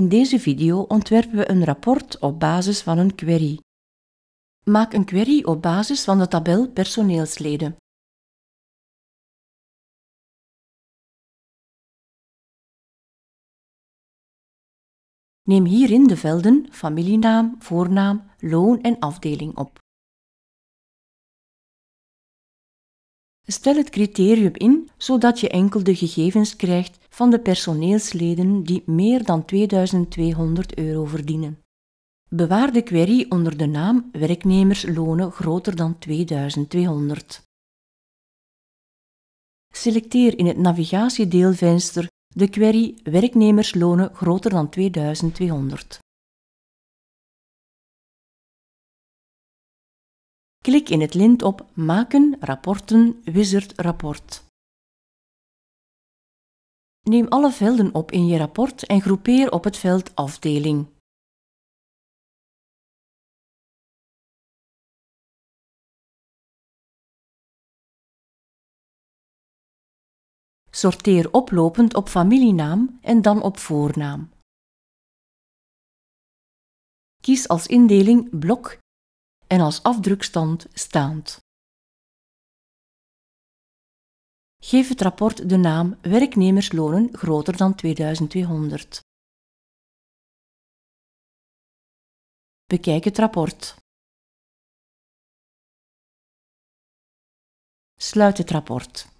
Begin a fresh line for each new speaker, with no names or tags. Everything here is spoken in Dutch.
In deze video ontwerpen we een rapport op basis van een query.
Maak een query op basis van de tabel personeelsleden. Neem hierin de velden familienaam, voornaam, loon en afdeling
op. Stel het criterium in zodat je enkel de gegevens krijgt van de personeelsleden die meer dan 2200 euro verdienen. Bewaar de query onder de naam werknemerslonen groter dan 2200. Selecteer in het navigatiedeelvenster de query werknemerslonen groter dan 2200. Klik in het lint op Maken rapporten wizard rapport.
Neem alle velden op in je rapport en groepeer op het veld afdeling. Sorteer oplopend op familienaam en dan op voornaam. Kies als indeling blok en als afdrukstand staand.
Geef het rapport de naam Werknemerslonen groter dan 2200.
Bekijk het rapport. Sluit het rapport.